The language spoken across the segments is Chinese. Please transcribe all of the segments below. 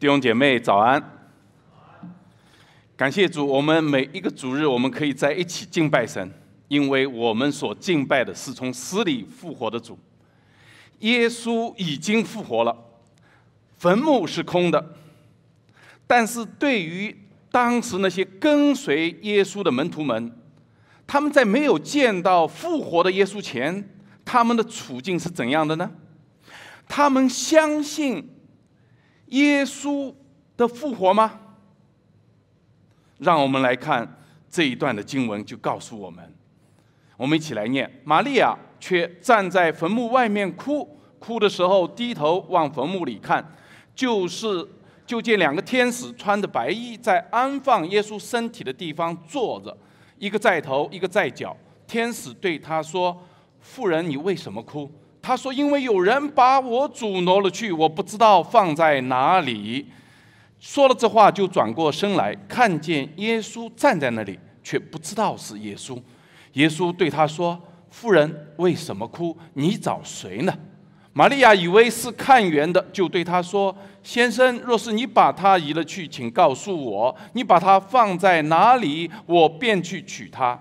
弟兄姐妹，早安！感谢主，我们每一个主日，我们可以在一起敬拜神，因为我们所敬拜的是从死里复活的主。耶稣已经复活了，坟墓是空的。但是对于当时那些跟随耶稣的门徒们，他们在没有见到复活的耶稣前，他们的处境是怎样的呢？他们相信。耶稣的复活吗？让我们来看这一段的经文，就告诉我们，我们一起来念。玛利亚却站在坟墓外面哭，哭的时候低头往坟墓里看，就是就见两个天使穿着白衣，在安放耶稣身体的地方坐着，一个在头，一个在脚。天使对他说：“妇人，你为什么哭？”他说：“因为有人把我阻挪了去，我不知道放在哪里。”说了这话，就转过身来，看见耶稣站在那里，却不知道是耶稣。耶稣对他说：“夫人，为什么哭？你找谁呢？”玛利亚以为是看园的，就对他说：“先生，若是你把他移了去，请告诉我，你把他放在哪里，我便去取他。”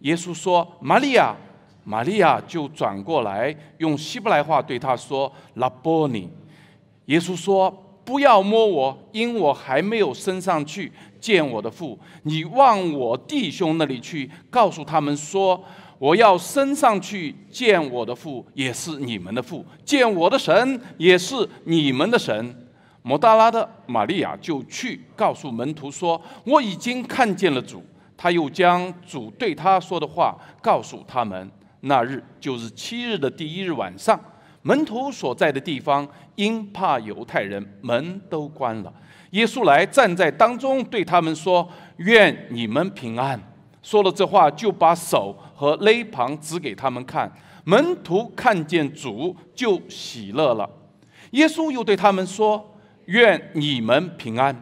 耶稣说：“玛利亚。”玛利亚就转过来，用希伯来话对他说：“拉波尼。”耶稣说：“不要摸我，因我还没有升上去见我的父。你往我弟兄那里去，告诉他们说：我要升上去见我的父，也是你们的父；见我的神，也是你们的神。”摩达拉的玛利亚就去告诉门徒说：“我已经看见了主。”他又将主对他说的话告诉他们。那日就是七日的第一日晚上，门徒所在的地方因怕犹太人，门都关了。耶稣来站在当中，对他们说：“愿你们平安。”说了这话，就把手和肋旁指给他们看。门徒看见主，就喜乐了。耶稣又对他们说：“愿你们平安。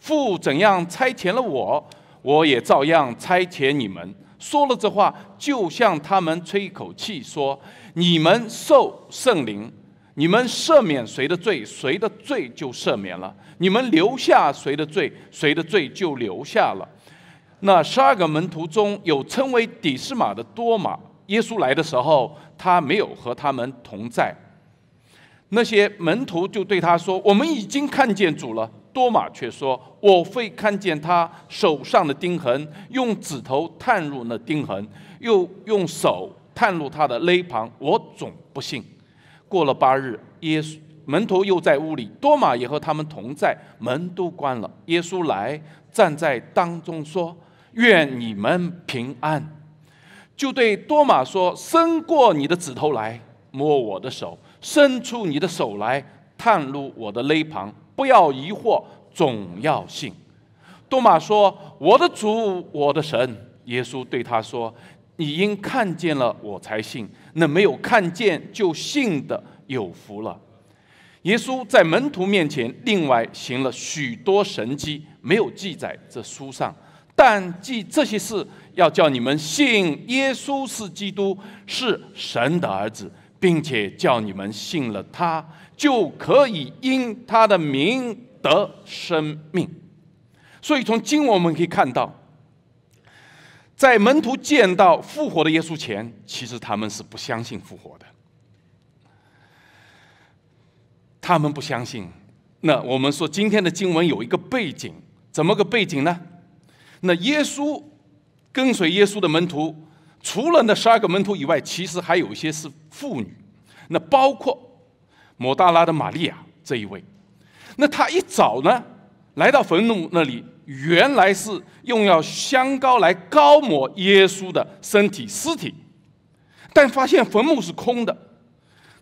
父怎样差遣了我，我也照样差遣你们。”说了这话，就向他们吹一口气，说：“你们受圣灵，你们赦免谁的罪，谁的罪就赦免了；你们留下谁的罪，谁的罪就留下了。”那十二个门徒中有称为底斯马的多马，耶稣来的时候，他没有和他们同在。那些门徒就对他说：“我们已经看见主了。”多马却说：“我会看见他手上的钉痕，用指头探入那钉痕，又用手探入他的肋旁。我总不信。”过了八日，耶稣门徒又在屋里，多马也和他们同在，门都关了。耶稣来，站在当中说：“愿你们平安！”就对多马说：“伸过你的指头来，摸我的手；伸出你的手来，探入我的肋旁。”不要疑惑，总要信。多马说：“我的主，我的神。”耶稣对他说：“你因看见了我才信，那没有看见就信的有福了。”耶稣在门徒面前另外行了许多神迹，没有记载这书上，但记这些事要叫你们信耶稣是基督，是神的儿子。并且叫你们信了他，就可以因他的名得生命。所以从经文我们可以看到，在门徒见到复活的耶稣前，其实他们是不相信复活的。他们不相信。那我们说今天的经文有一个背景，怎么个背景呢？那耶稣跟随耶稣的门徒。除了那十二个门徒以外，其实还有一些是妇女，那包括抹大拉的玛利亚这一位。那他一早呢，来到坟墓那里，原来是用要香膏来高抹耶稣的身体尸体，但发现坟墓是空的。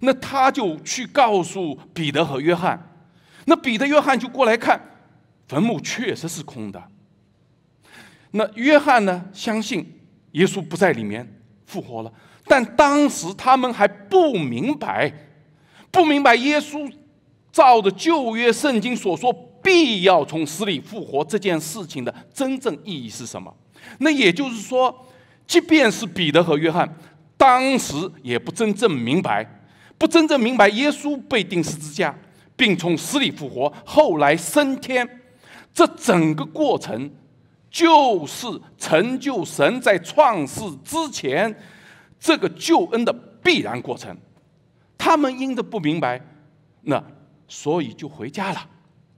那他就去告诉彼得和约翰，那彼得、约翰就过来看，坟墓确实是空的。那约翰呢，相信。耶稣不在里面复活了，但当时他们还不明白，不明白耶稣照着旧约圣经所说必要从死里复活这件事情的真正意义是什么。那也就是说，即便是彼得和约翰，当时也不真正明白，不真正明白耶稣被钉十字架，并从死里复活，后来升天，这整个过程。就是成就神在创世之前这个救恩的必然过程，他们因着不明白，那所以就回家了，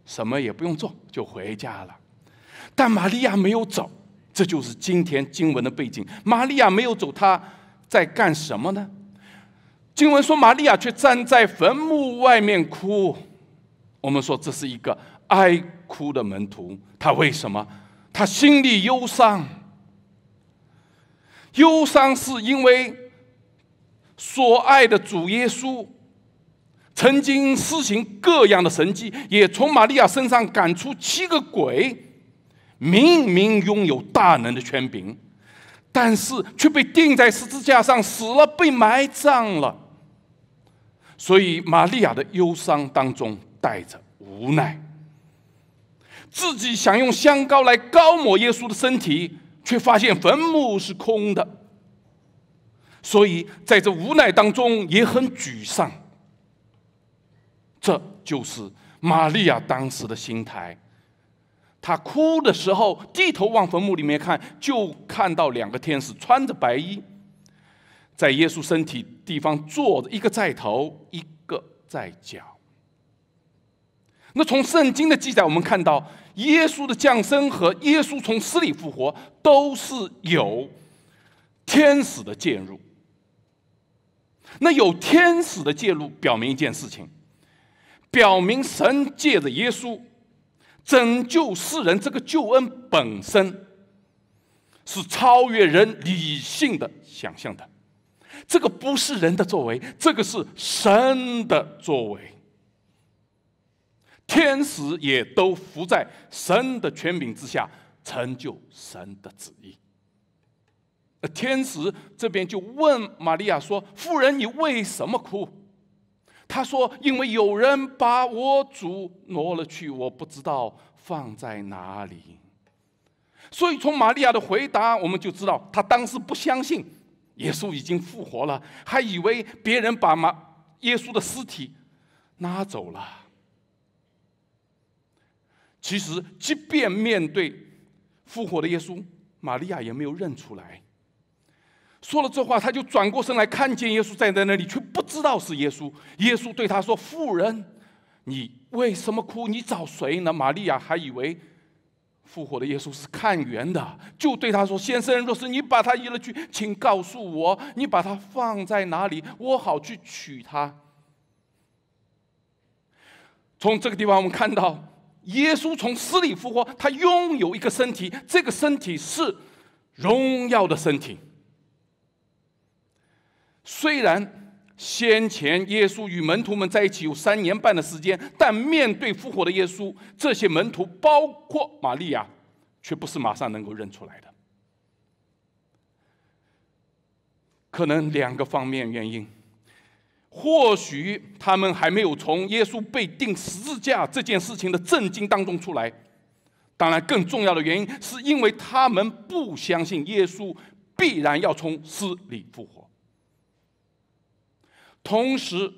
什么也不用做就回家了。但玛利亚没有走，这就是今天经文的背景。玛利亚没有走，她在干什么呢？经文说，玛利亚却站在坟墓外面哭。我们说这是一个哀哭的门徒，他为什么？他心里忧伤，忧伤是因为所爱的主耶稣曾经施行各样的神迹，也从玛利亚身上赶出七个鬼，明明拥有大能的权柄，但是却被钉在十字架上死了，被埋葬了。所以，玛利亚的忧伤当中带着无奈。自己想用香膏来高抹耶稣的身体，却发现坟墓是空的，所以在这无奈当中也很沮丧。这就是玛利亚当时的心态。她哭的时候，低头往坟墓里面看，就看到两个天使穿着白衣，在耶稣身体地方坐着，一个在头，一个在脚。那从圣经的记载，我们看到。耶稣的降生和耶稣从死里复活都是有天使的介入。那有天使的介入，表明一件事情，表明神借着耶稣拯救世人，这个救恩本身是超越人理性的想象的。这个不是人的作为，这个是神的作为。天使也都服在神的权柄之下，成就神的旨意。天使这边就问玛利亚说：“妇人，你为什么哭？”他说：“因为有人把我主挪了去，我不知道放在哪里。”所以从玛利亚的回答，我们就知道她当时不相信耶稣已经复活了，还以为别人把玛耶稣的尸体拿走了。其实，即便面对复活的耶稣，玛利亚也没有认出来。说了这话，他就转过身来看见耶稣站在那里，却不知道是耶稣。耶稣对他说：“妇人，你为什么哭？你找谁呢？”玛利亚还以为复活的耶稣是看缘的，就对他说：“先生，若是你把他移了去，请告诉我，你把他放在哪里，我好去取他。”从这个地方，我们看到。耶稣从死里复活，他拥有一个身体，这个身体是荣耀的身体。虽然先前耶稣与门徒们在一起有三年半的时间，但面对复活的耶稣，这些门徒，包括玛利亚，却不是马上能够认出来的。可能两个方面原因。或许他们还没有从耶稣被钉十字架这件事情的震惊当中出来。当然，更重要的原因是因为他们不相信耶稣必然要从死里复活。同时，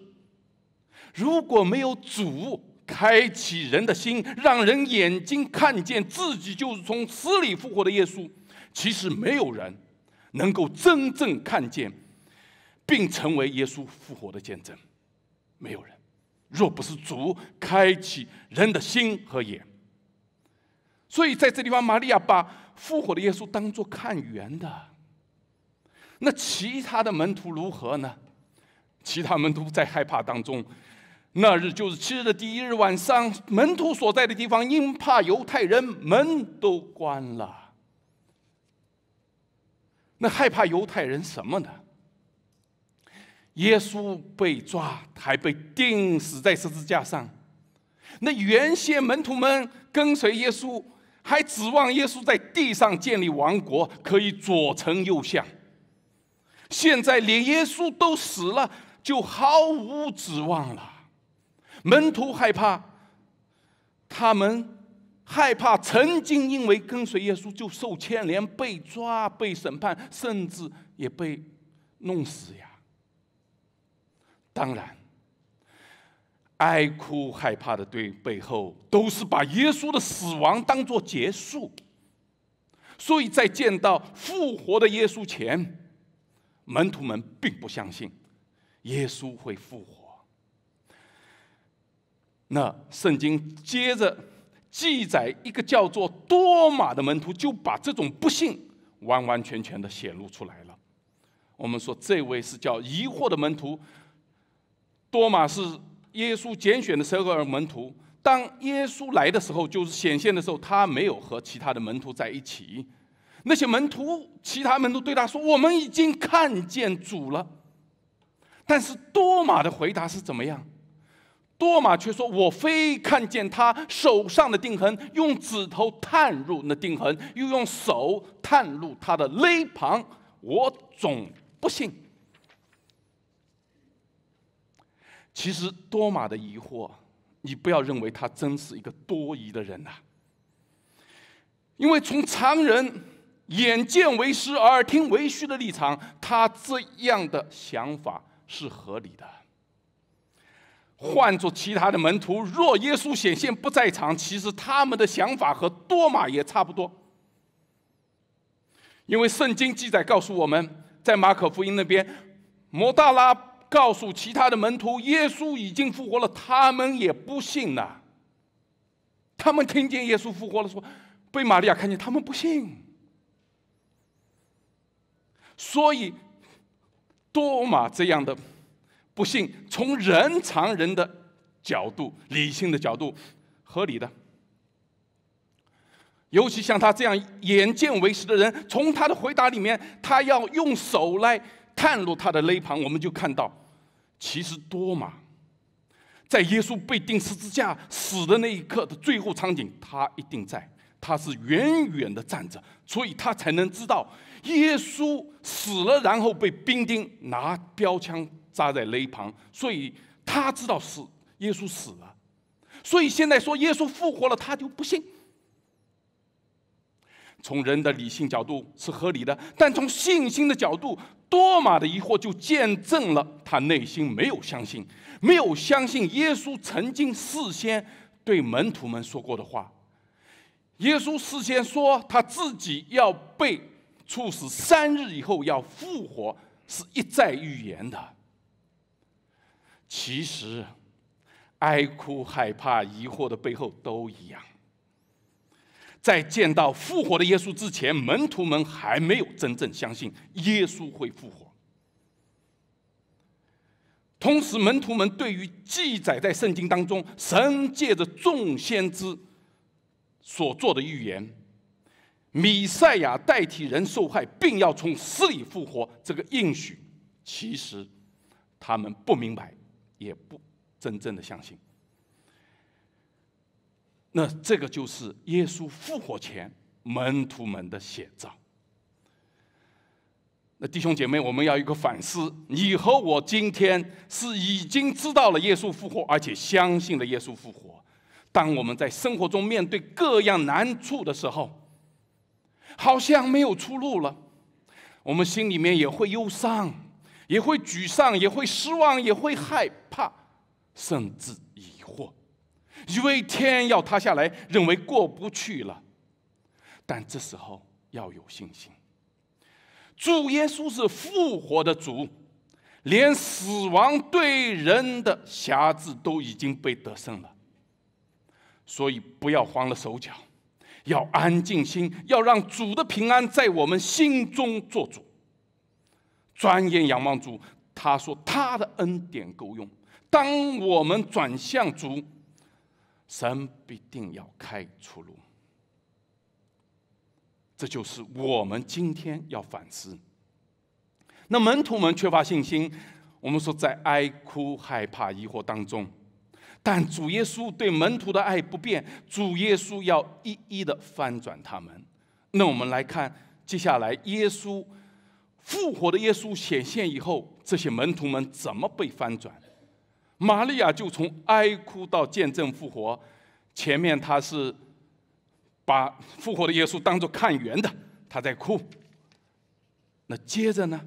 如果没有主开启人的心，让人眼睛看见自己就是从死里复活的耶稣，其实没有人能够真正看见。并成为耶稣复活的见证，没有人。若不是主开启人的心和眼，所以在这地方，玛利亚把复活的耶稣当做看缘的。那其他的门徒如何呢？其他门徒在害怕当中。那日就是七日的第一日晚上，门徒所在的地方因怕犹太人，门都关了。那害怕犹太人什么呢？耶稣被抓，还被钉死在十字架上。那原先门徒们跟随耶稣，还指望耶稣在地上建立王国，可以左丞右相。现在连耶稣都死了，就毫无指望了。门徒害怕，他们害怕曾经因为跟随耶稣就受牵连、被抓、被审判，甚至也被弄死呀。当然，哀哭害怕的对背后都是把耶稣的死亡当做结束，所以在见到复活的耶稣前，门徒们并不相信耶稣会复活。那圣经接着记载，一个叫做多马的门徒就把这种不信完完全全的显露出来了。我们说，这位是叫疑惑的门徒。多马是耶稣拣选的十二个门徒。当耶稣来的时候，就是显现的时候，他没有和其他的门徒在一起。那些门徒，其他门徒对他说：“我们已经看见主了。”但是多马的回答是怎么样？多马却说：“我非看见他手上的钉痕，用指头探入那钉痕，又用手探入他的肋旁，我总不信。”其实多马的疑惑，你不要认为他真是一个多疑的人呐。因为从常人眼见为实、耳听为虚的立场，他这样的想法是合理的。换做其他的门徒，若耶稣显现不在场，其实他们的想法和多马也差不多。因为圣经记载告诉我们，在马可福音那边，摩大拉。告诉其他的门徒，耶稣已经复活了，他们也不信呐。他们听见耶稣复活了，说被玛利亚看见，他们不信。所以多马这样的不信，从人常人的角度、理性的角度、合理的，尤其像他这样眼见为实的人，从他的回答里面，他要用手来。探入他的肋旁，我们就看到，其实多玛，在耶稣被钉十字架死的那一刻的最后场景，他一定在，他是远远的站着，所以他才能知道耶稣死了，然后被兵丁拿标枪扎在肋旁，所以他知道死耶稣死了，所以现在说耶稣复活了，他就不信。从人的理性角度是合理的，但从信心的角度。多马的疑惑就见证了他内心没有相信，没有相信耶稣曾经事先对门徒们说过的话。耶稣事先说他自己要被处死，三日以后要复活，是一再预言的。其实，哀哭、害怕、疑惑的背后都一样。在见到复活的耶稣之前，门徒们还没有真正相信耶稣会复活。同时，门徒们对于记载在圣经当中，神借着众先知所做的预言——米赛亚代替人受害，并要从死里复活这个应许，其实他们不明白，也不真正的相信。那这个就是耶稣复活前门徒们的写照。那弟兄姐妹，我们要一个反思：你和我今天是已经知道了耶稣复活，而且相信了耶稣复活。当我们在生活中面对各样难处的时候，好像没有出路了，我们心里面也会忧伤，也会沮丧，也会失望，也会害怕，甚至疑惑。以为天要塌下来，认为过不去了，但这时候要有信心。主耶稣是复活的主，连死亡对人的辖制都已经被得胜了，所以不要慌了手脚，要安静心，要让主的平安在我们心中做主。转眼仰望主，他说他的恩典够用。当我们转向主。神必定要开出路，这就是我们今天要反思。那门徒们缺乏信心，我们说在哀哭、害怕、疑惑当中，但主耶稣对门徒的爱不变。主耶稣要一一的翻转他们。那我们来看接下来，耶稣复活的耶稣显现以后，这些门徒们怎么被翻转？玛利亚就从哀哭到见证复活，前面她是把复活的耶稣当做看园的，她在哭。那接着呢？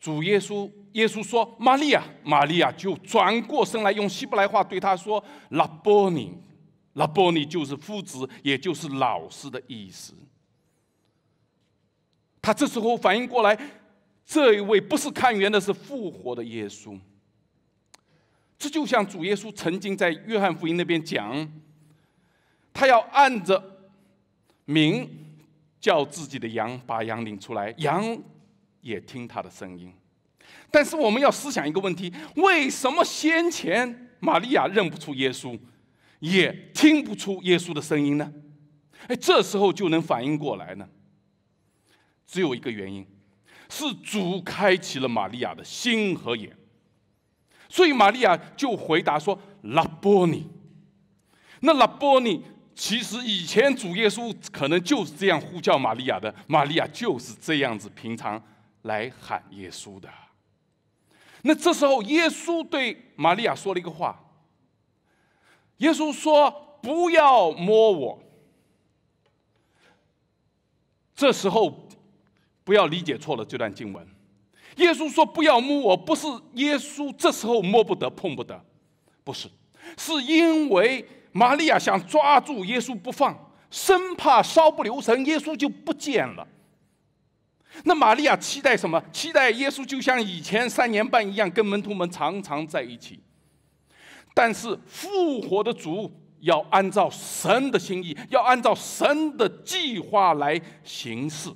主耶稣，耶稣说：“玛利亚，玛利亚就转过身来，用希伯来话对他说：拉波尼，拉波尼就是夫子，也就是老师的意思。他这时候反应过来，这一位不是看园的，是复活的耶稣。”这就像主耶稣曾经在约翰福音那边讲，他要按着名叫自己的羊，把羊领出来，羊也听他的声音。但是我们要思想一个问题：为什么先前玛利亚认不出耶稣，也听不出耶稣的声音呢？哎，这时候就能反应过来呢？只有一个原因，是主开启了玛利亚的心和眼。所以玛利亚就回答说：“拉波尼。”那拉波尼其实以前主耶稣可能就是这样呼叫玛利亚的，玛利亚就是这样子平常来喊耶稣的。那这时候耶稣对玛利亚说了一个话，耶稣说：“不要摸我。”这时候不要理解错了这段经文。耶稣说：“不要摸我！”不是耶稣这时候摸不得、碰不得，不是，是因为玛利亚想抓住耶稣不放，生怕稍不留神耶稣就不见了。那玛利亚期待什么？期待耶稣就像以前三年半一样，跟门徒们常常在一起。但是复活的主要按照神的心意，要按照神的计划来行事。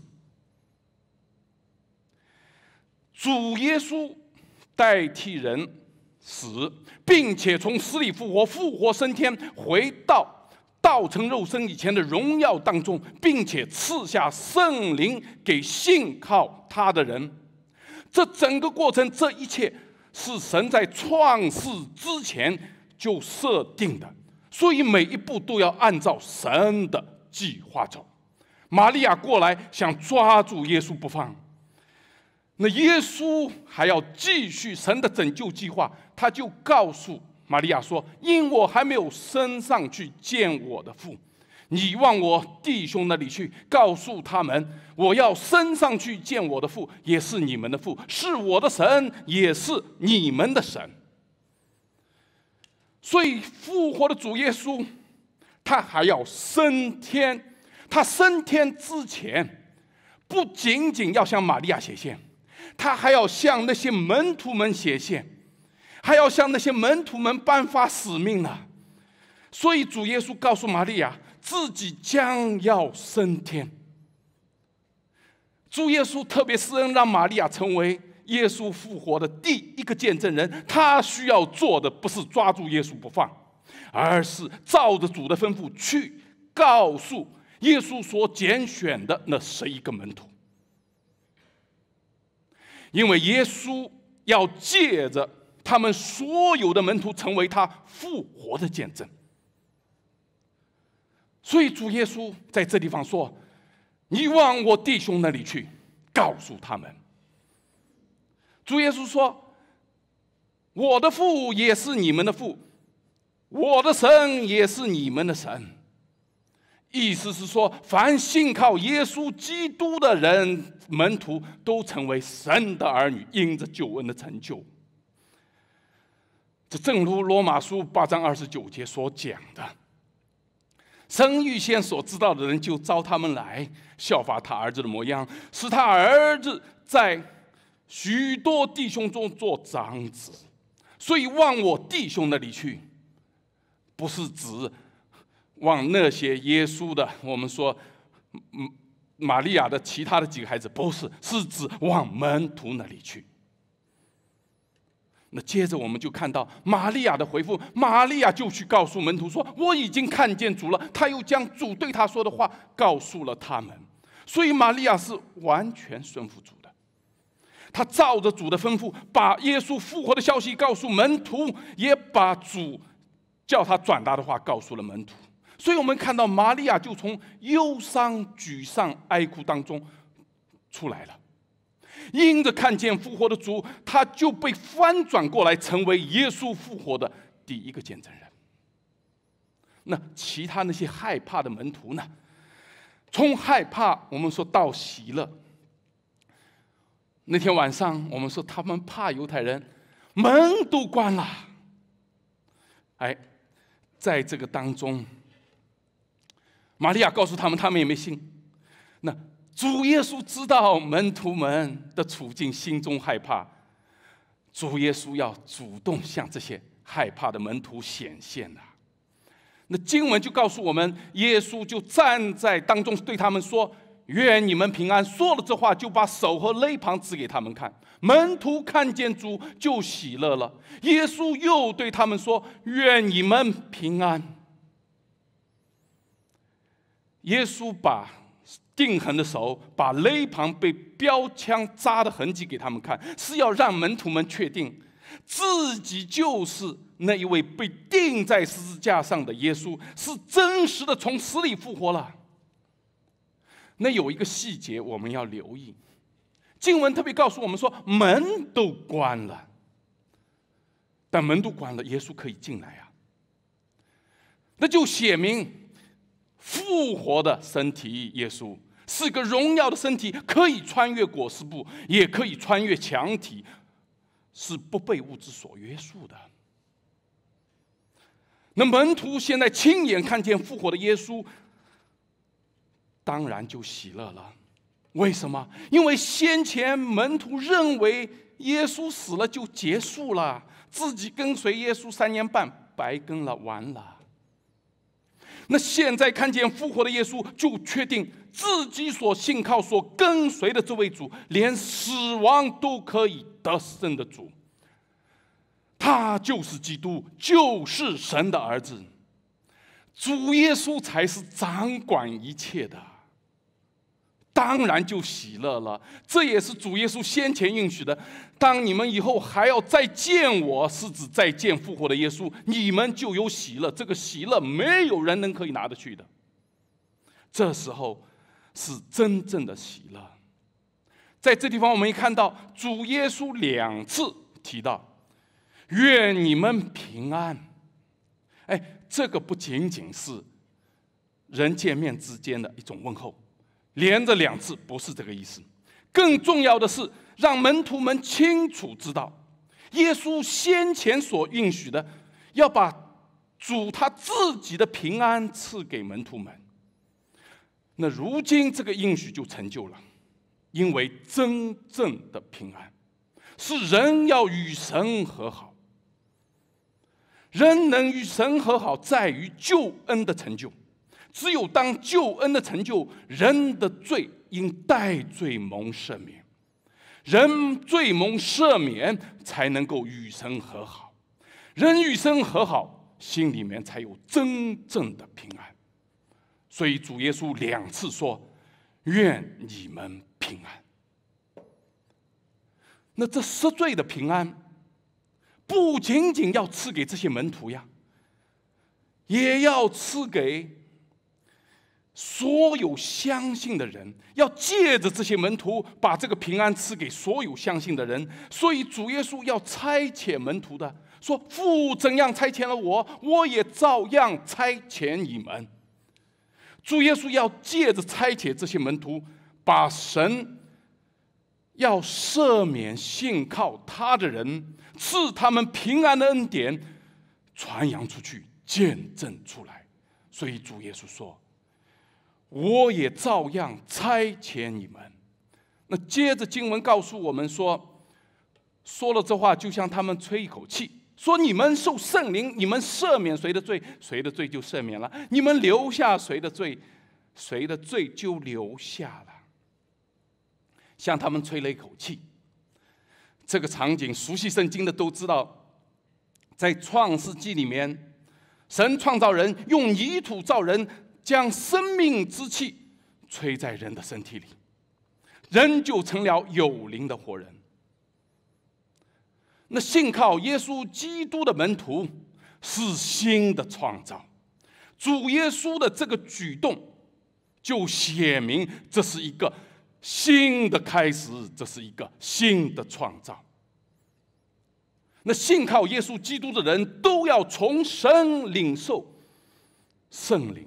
主耶稣代替人死，并且从死里复活，复活升天，回到道成肉身以前的荣耀当中，并且赐下圣灵给信靠他的人。这整个过程，这一切是神在创世之前就设定的，所以每一步都要按照神的计划走。玛利亚过来想抓住耶稣不放。那耶稣还要继续神的拯救计划，他就告诉玛利亚说：“因我还没有升上去见我的父，你往我弟兄那里去，告诉他们，我要升上去见我的父，也是你们的父，是我的神，也是你们的神。”所以复活的主耶稣，他还要升天。他升天之前，不仅仅要向玛利亚显现。他还要向那些门徒们写信，还要向那些门徒们颁发使命呢。所以主耶稣告诉玛利亚，自己将要升天。主耶稣特别施恩，让玛利亚成为耶稣复活的第一个见证人。他需要做的不是抓住耶稣不放，而是照着主的吩咐去告诉耶稣所拣选的那十一个门徒。因为耶稣要借着他们所有的门徒成为他复活的见证，所以主耶稣在这地方说：“你往我弟兄那里去，告诉他们。”主耶稣说：“我的父也是你们的父，我的神也是你们的神。”意思是说，凡信靠耶稣基督的人、门徒，都成为神的儿女，因着救恩的成就。这正如罗马书八章二十九节所讲的：“生预先所知道的人，就招他们来，效法他儿子的模样，使他儿子在许多弟兄中做长子。”所以往我弟兄那里去，不是指。往那些耶稣的，我们说，嗯，玛利亚的其他的几个孩子，不是，是指往门徒那里去。那接着我们就看到玛利亚的回复，玛利亚就去告诉门徒说：“我已经看见主了，他又将主对他说的话告诉了他们。”所以玛利亚是完全顺服主的，他照着主的吩咐，把耶稣复活的消息告诉门徒，也把主叫他转达的话告诉了门徒。所以我们看到，玛利亚就从忧伤、沮丧、哀哭当中出来了，因着看见复活的主，他就被翻转过来，成为耶稣复活的第一个见证人。那其他那些害怕的门徒呢？从害怕，我们说到喜乐。那天晚上，我们说他们怕犹太人，门都关了。哎，在这个当中。玛利亚告诉他们，他们也没信。那主耶稣知道门徒们的处境，心中害怕。主耶稣要主动向这些害怕的门徒显现呐。那经文就告诉我们，耶稣就站在当中，对他们说：“愿你们平安。”说了这话，就把手和肋旁指给他们看。门徒看见主，就喜乐了。耶稣又对他们说：“愿你们平安。”耶稣把钉痕的手，把肋旁被标枪扎的痕迹给他们看，是要让门徒们确定自己就是那一位被钉在十字架上的耶稣，是真实的从死里复活了。那有一个细节我们要留意，经文特别告诉我们说门都关了，但门都关了，耶稣可以进来呀，那就写明。复活的身体，耶稣是个荣耀的身体，可以穿越裹尸布，也可以穿越墙体，是不被物质所约束的。那门徒现在亲眼看见复活的耶稣，当然就喜乐了。为什么？因为先前门徒认为耶稣死了就结束了，自己跟随耶稣三年半，白跟了，完了。那现在看见复活的耶稣，就确定自己所信靠、所跟随的这位主，连死亡都可以得胜的主，他就是基督，就是神的儿子，主耶稣才是掌管一切的。当然就喜乐了，这也是主耶稣先前应许的。当你们以后还要再见我，是指再见复活的耶稣，你们就有喜乐。这个喜乐没有人能可以拿得去的。这时候是真正的喜乐。在这地方，我们看到主耶稣两次提到“愿你们平安”。哎，这个不仅仅是人见面之间的一种问候。连着两次不是这个意思，更重要的是让门徒们清楚知道，耶稣先前所应许的，要把主他自己的平安赐给门徒们。那如今这个应许就成就了，因为真正的平安，是人要与神和好，人能与神和好在于救恩的成就。只有当救恩的成就，人的罪因代罪蒙赦免，人罪蒙赦免，才能够与神和好，人与神和好，心里面才有真正的平安。所以主耶稣两次说：“愿你们平安。”那这赦罪的平安，不仅仅要赐给这些门徒呀，也要赐给。所有相信的人要借着这些门徒把这个平安赐给所有相信的人，所以主耶稣要差遣门徒的，说父怎样差遣了我，我也照样差遣你们。主耶稣要借着差遣这些门徒，把神要赦免信靠他的人赐他们平安的恩典传扬出去，见证出来。所以主耶稣说。我也照样差遣你们。那接着经文告诉我们说，说了这话就像他们吹一口气，说你们受圣灵，你们赦免谁的罪，谁的罪就赦免了；你们留下谁的罪，谁的罪就留下了。向他们吹了一口气。这个场景，熟悉圣经的都知道，在创世纪里面，神创造人，用泥土造人。将生命之气吹在人的身体里，人就成了有灵的活人。那信靠耶稣基督的门徒是新的创造。主耶稣的这个举动就写明这是一个新的开始，这是一个新的创造。那信靠耶稣基督的人都要从神领受圣灵。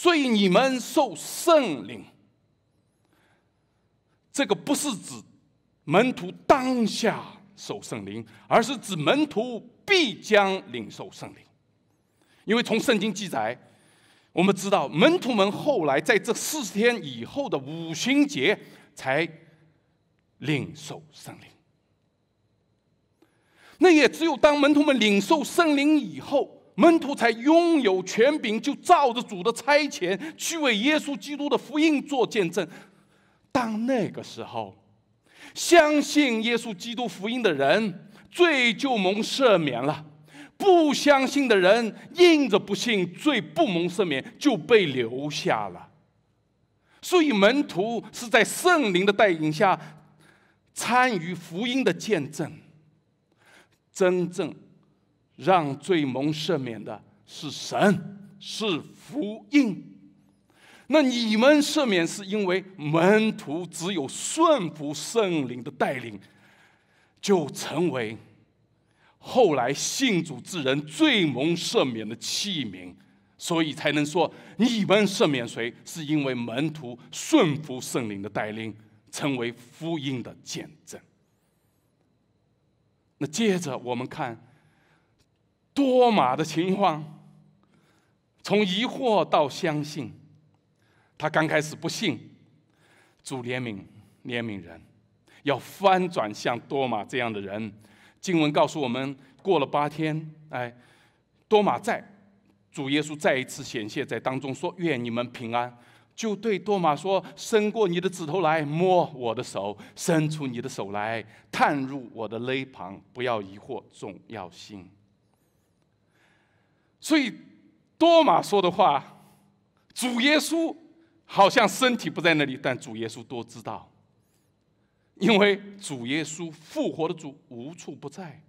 所以你们受圣灵，这个不是指门徒当下受圣灵，而是指门徒必将领受圣灵。因为从圣经记载，我们知道门徒们后来在这四十天以后的五旬节才领受圣灵。那也只有当门徒们领受圣灵以后。门徒才拥有权柄，就照着主的差遣去为耶稣基督的福音做见证。当那个时候，相信耶稣基督福音的人，罪就蒙赦免了；不相信的人，硬着不信，罪不蒙赦免，就被留下了。所以，门徒是在圣灵的带领下参与福音的见证，真正。让最蒙赦免的是神，是福音。那你们赦免，是因为门徒只有顺服圣灵的带领，就成为后来信主之人最蒙赦免的器皿，所以才能说你们赦免谁，是因为门徒顺服圣灵的带领，成为福音的见证。那接着我们看。多马的情况，从疑惑到相信，他刚开始不信，主怜悯，怜悯人，要翻转向多马这样的人。经文告诉我们，过了八天，哎，多马在，主耶稣再一次显现在当中，说：“愿你们平安。”就对多马说：“伸过你的指头来摸我的手，伸出你的手来探入我的肋旁，不要疑惑，总要信。”所以多马说的话，主耶稣好像身体不在那里，但主耶稣都知道，因为主耶稣复活的主无处不在。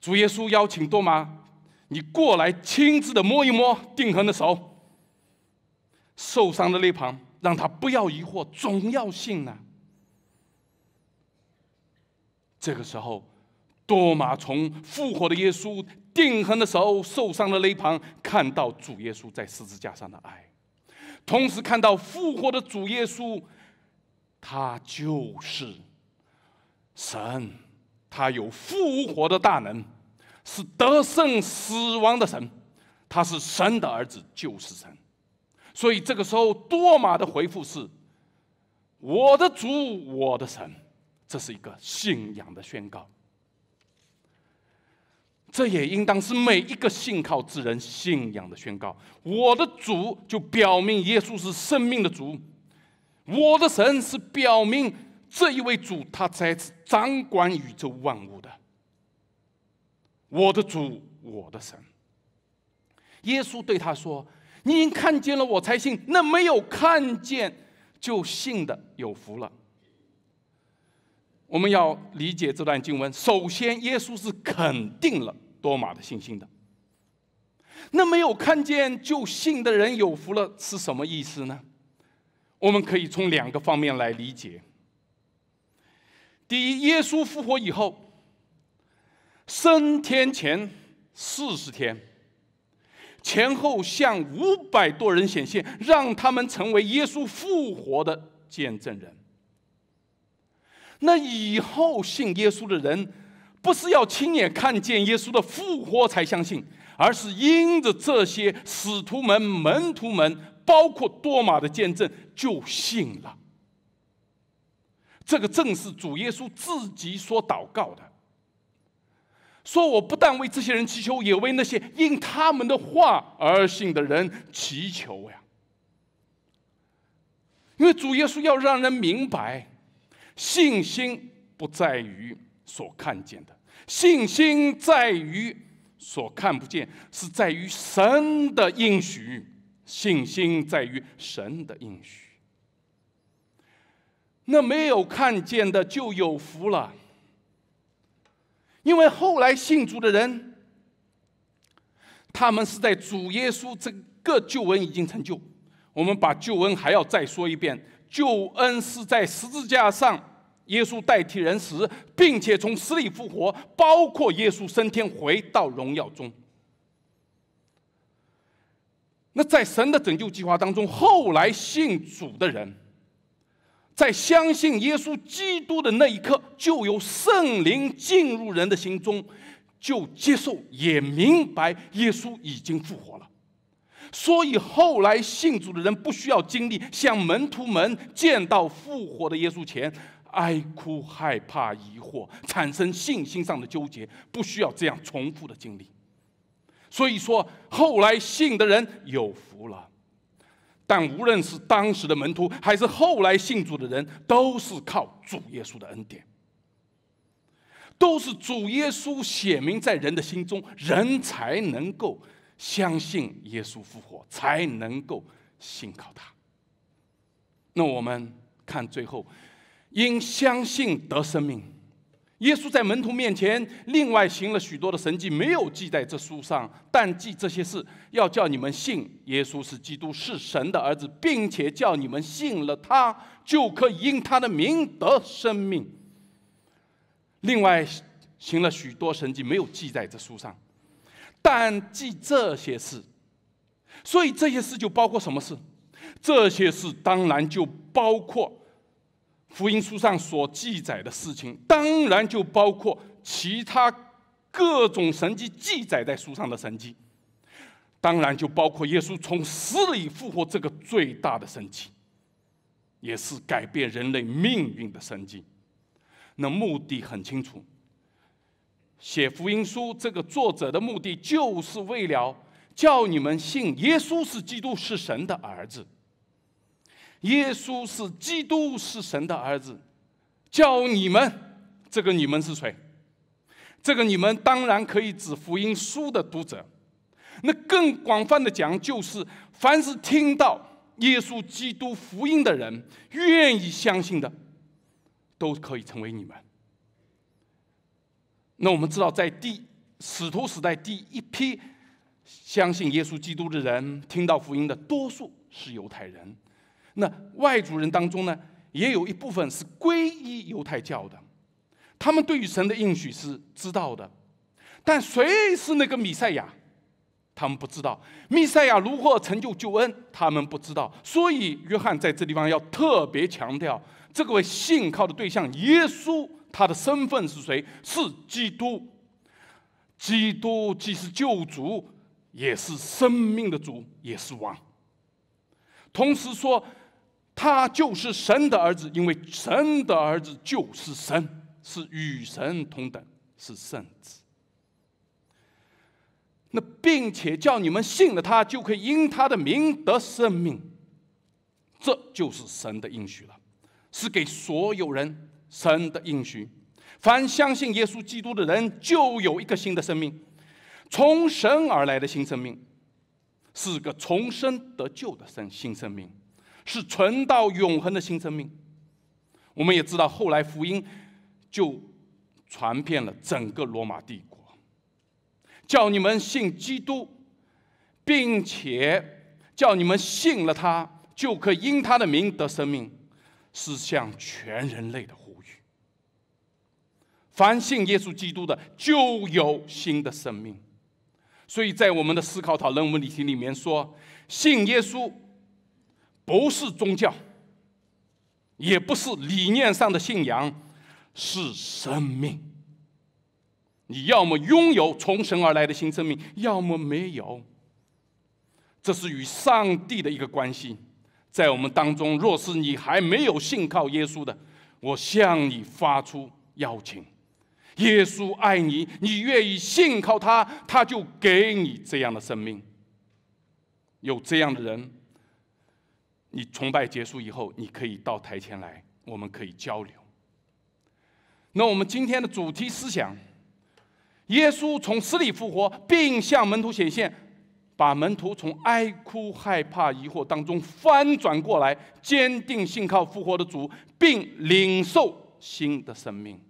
主耶稣邀请多马，你过来亲自的摸一摸定痕的手，受伤的那旁，让他不要疑惑，总要信呢。这个时候。多马从复活的耶稣定痕的手受伤的那一旁，看到主耶稣在十字架上的爱，同时看到复活的主耶稣，他就是神，他有复活的大能，是得胜死亡的神，他是神的儿子，就是神。所以这个时候，多马的回复是：“我的主，我的神。”这是一个信仰的宣告。这也应当是每一个信靠之人信仰的宣告。我的主就表明耶稣是生命的主，我的神是表明这一位主他才是掌管宇宙万物的。我的主，我的神。耶稣对他说：“你看见了我才信，那没有看见就信的有福了。”我们要理解这段经文。首先，耶稣是肯定了多马的信心的。那没有看见就信的人有福了，是什么意思呢？我们可以从两个方面来理解。第一，耶稣复活以后，升天前四十天，前后向五百多人显现，让他们成为耶稣复活的见证人。那以后信耶稣的人，不是要亲眼看见耶稣的复活才相信，而是因着这些使徒们、门徒们，包括多马的见证就信了。这个正是主耶稣自己所祷告的，说我不但为这些人祈求，也为那些因他们的话而信的人祈求呀。因为主耶稣要让人明白。信心不在于所看见的，信心在于所看不见，是在于神的应许。信心在于神的应许，那没有看见的就有福了。因为后来信主的人，他们是在主耶稣这个救恩已经成就。我们把救恩还要再说一遍。救恩是在十字架上，耶稣代替人死，并且从死里复活，包括耶稣升天回到荣耀中。那在神的拯救计划当中，后来信主的人，在相信耶稣基督的那一刻，就有圣灵进入人的心中，就接受，也明白耶稣已经复活了。所以后来信主的人不需要经历像门徒们见到复活的耶稣前，哀哭、害怕、疑惑，产生信心上的纠结，不需要这样重复的经历。所以说，后来信的人有福了。但无论是当时的门徒，还是后来信主的人，都是靠主耶稣的恩典，都是主耶稣写明在人的心中，人才能够。相信耶稣复活，才能够信靠他。那我们看最后，因相信得生命。耶稣在门徒面前另外行了许多的神迹，没有记在这书上，但记这些事，要叫你们信耶稣是基督，是神的儿子，并且叫你们信了他，就可以因他的名得生命。另外行了许多神迹，没有记在这书上。但记这些事，所以这些事就包括什么事？这些事当然就包括福音书上所记载的事情，当然就包括其他各种神迹记载在书上的神迹，当然就包括耶稣从死里复活这个最大的神迹，也是改变人类命运的神迹。那目的很清楚。写福音书这个作者的目的就是为了叫你们信耶稣是基督是神的儿子。耶稣是基督是神的儿子，叫你们这个你们是谁？这个你们当然可以指福音书的读者，那更广泛的讲，就是凡是听到耶稣基督福音的人，愿意相信的，都可以成为你们。那我们知道，在第使徒时代第一批相信耶稣基督的人，听到福音的多数是犹太人。那外族人当中呢，也有一部分是皈依犹太教的，他们对于神的应许是知道的，但谁是那个弥赛亚，他们不知道；弥赛亚如何成就救恩，他们不知道。所以约翰在这地方要特别强调，这个信靠的对象耶稣。他的身份是谁？是基督。基督既是救主，也是生命的主，也是王。同时说，他就是神的儿子，因为神的儿子就是神，是与神同等，是圣子。那并且叫你们信了他，就可以因他的名得生命。这就是神的应许了，是给所有人。神的应许，凡相信耶稣基督的人，就有一个新的生命，从神而来的新生命，是个重生得救的生新生命，是存到永恒的新生命。我们也知道，后来福音就传遍了整个罗马帝国，叫你们信基督，并且叫你们信了他，就可因他的名得生命，是向全人类的。凡信耶稣基督的，就有新的生命。所以在我们的思考讨论问题里面说，信耶稣不是宗教，也不是理念上的信仰，是生命。你要么拥有从神而来的新生命，要么没有。这是与上帝的一个关系，在我们当中，若是你还没有信靠耶稣的，我向你发出邀请。耶稣爱你，你愿意信靠他，他就给你这样的生命。有这样的人，你崇拜结束以后，你可以到台前来，我们可以交流。那我们今天的主题思想：耶稣从死里复活，并向门徒显现，把门徒从哀哭、害怕、疑惑当中翻转过来，坚定信靠复活的主，并领受新的生命。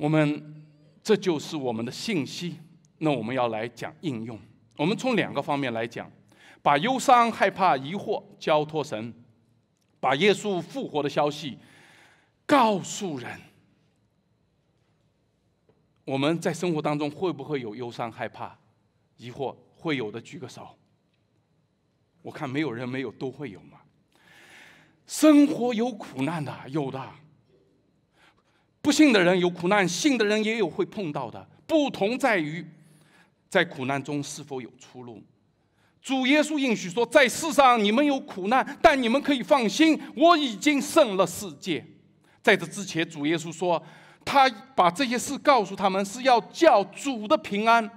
我们这就是我们的信息，那我们要来讲应用。我们从两个方面来讲：把忧伤、害怕、疑惑交托神；把耶稣复活的消息告诉人。我们在生活当中会不会有忧伤、害怕、疑惑？会有的，举个手。我看没有人没有，都会有嘛。生活有苦难的，有的。不信的人有苦难，信的人也有会碰到的。不同在于，在苦难中是否有出路。主耶稣应许说，在世上你们有苦难，但你们可以放心，我已经胜了世界。在这之前，主耶稣说，他把这些事告诉他们，是要叫主的平安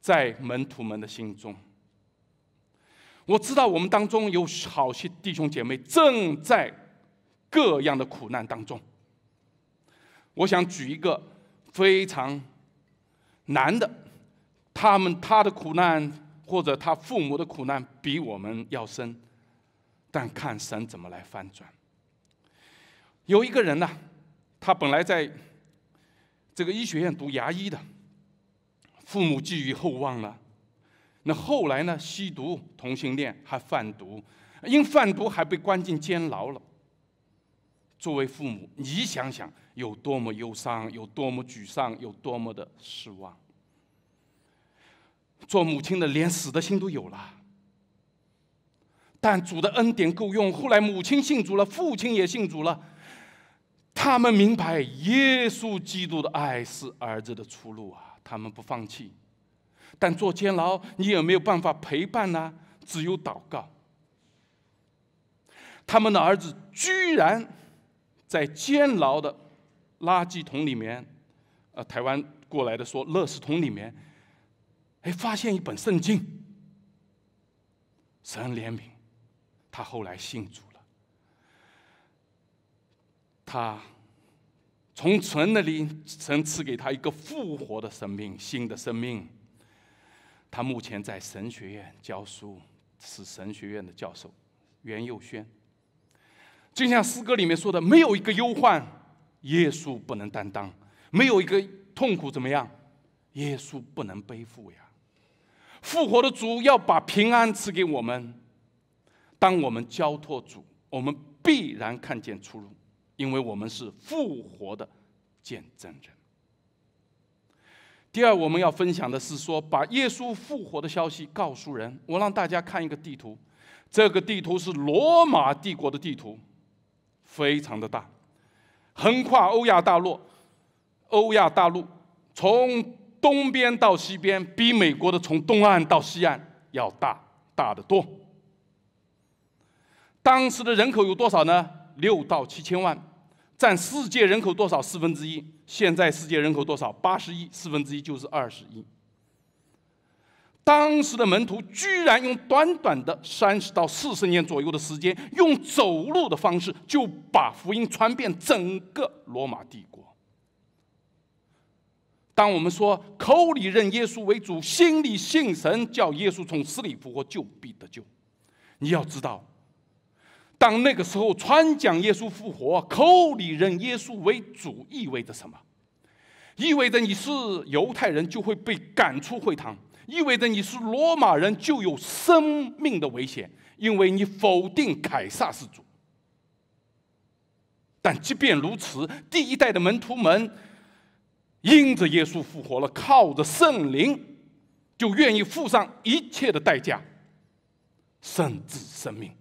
在门徒们的心中。我知道我们当中有好些弟兄姐妹正在各样的苦难当中。我想举一个非常难的，他们他的苦难或者他父母的苦难比我们要深，但看神怎么来翻转。有一个人呢，他本来在这个医学院读牙医的，父母寄予厚望了。那后来呢，吸毒、同性恋，还贩毒，因贩毒还被关进监牢了。作为父母，你想想。有多么忧伤，有多么沮丧，有多么的失望。做母亲的连死的心都有了，但主的恩典够用。后来母亲信主了，父亲也信主了。他们明白耶稣基督的爱是儿子的出路啊，他们不放弃。但坐监牢，你也没有办法陪伴呐，只有祷告。他们的儿子居然在监牢的。垃圾桶里面，呃，台湾过来的说，垃圾桶里面，哎，发现一本圣经。神怜悯，他后来信主了。他从神那里，神赐给他一个复活的生命，新的生命。他目前在神学院教书，是神学院的教授袁佑轩。就像诗歌里面说的，没有一个忧患。耶稣不能担当，没有一个痛苦怎么样？耶稣不能背负呀！复活的主要把平安赐给我们，当我们交托主，我们必然看见出路，因为我们是复活的见证人。第二，我们要分享的是说，把耶稣复活的消息告诉人。我让大家看一个地图，这个地图是罗马帝国的地图，非常的大。横跨欧亚大陆，欧亚大陆从东边到西边，比美国的从东岸到西岸要大大得多。当时的人口有多少呢？六到七千万，占世界人口多少？四分之一。现在世界人口多少？八十亿，四分之一就是二十亿。当时的门徒居然用短短的三十到四十年左右的时间，用走路的方式就把福音传遍整个罗马帝国。当我们说口里认耶稣为主，心里信神，叫耶稣从死里复活，就必得救。你要知道，当那个时候传讲耶稣复活，口里认耶稣为主意味着什么？意味着你是犹太人就会被赶出会堂。意味着你是罗马人就有生命的危险，因为你否定凯撒是主。但即便如此，第一代的门徒们，因着耶稣复活了，靠着圣灵，就愿意付上一切的代价，甚至生命，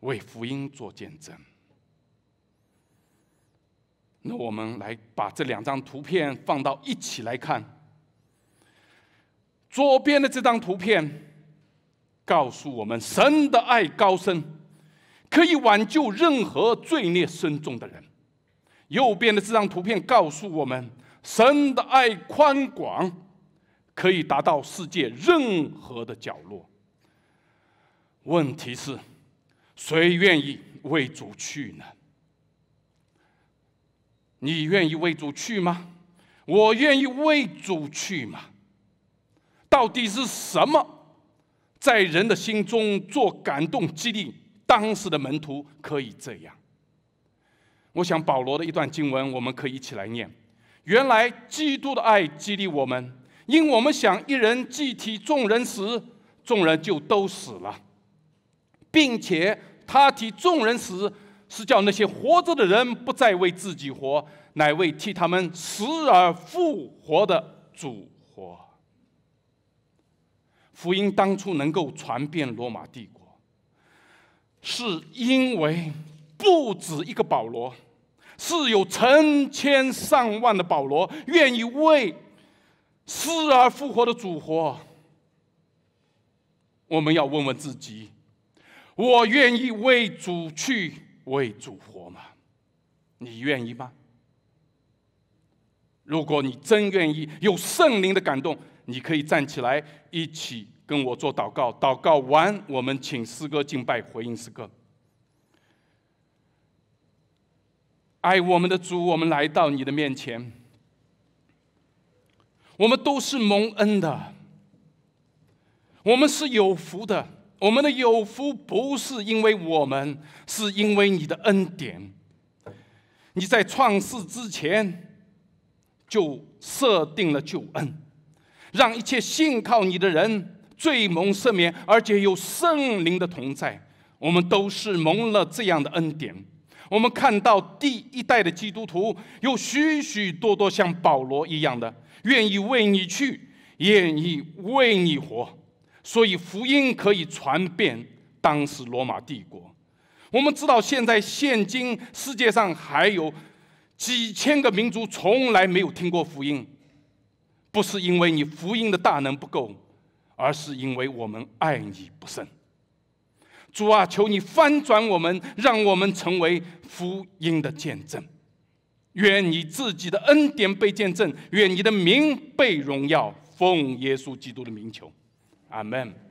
为福音做见证。那我们来把这两张图片放到一起来看。左边的这张图片告诉我们，神的爱高深，可以挽救任何罪孽深重的人；右边的这张图片告诉我们，神的爱宽广，可以达到世界任何的角落。问题是，谁愿意为主去呢？你愿意为主去吗？我愿意为主去吗？到底是什么在人的心中做感动激励？当时的门徒可以这样。我想保罗的一段经文，我们可以一起来念：原来基督的爱激励我们，因我们想一人既替众人死，众人就都死了，并且他替众人死，是叫那些活着的人不再为自己活，乃为替他们死而复活的主活。福音当初能够传遍罗马帝国，是因为不止一个保罗，是有成千上万的保罗愿意为死而复活的主活。我们要问问自己：我愿意为主去为主活吗？你愿意吗？如果你真愿意，有圣灵的感动，你可以站起来。一起跟我做祷告，祷告完，我们请师哥敬拜，回应师哥。爱我们的主，我们来到你的面前，我们都是蒙恩的，我们是有福的。我们的有福不是因为我们，是因为你的恩典。你在创世之前就设定了救恩。让一切信靠你的人醉梦失眠，而且有圣灵的同在。我们都是蒙了这样的恩典。我们看到第一代的基督徒有许许多多像保罗一样的，愿意为你去，愿意为你活。所以福音可以传遍当时罗马帝国。我们知道现在现今世界上还有几千个民族从来没有听过福音。不是因为你福音的大能不够，而是因为我们爱你不深。主啊，求你翻转我们，让我们成为福音的见证。愿你自己的恩典被见证，愿你的名被荣耀。奉耶稣基督的名求，阿门。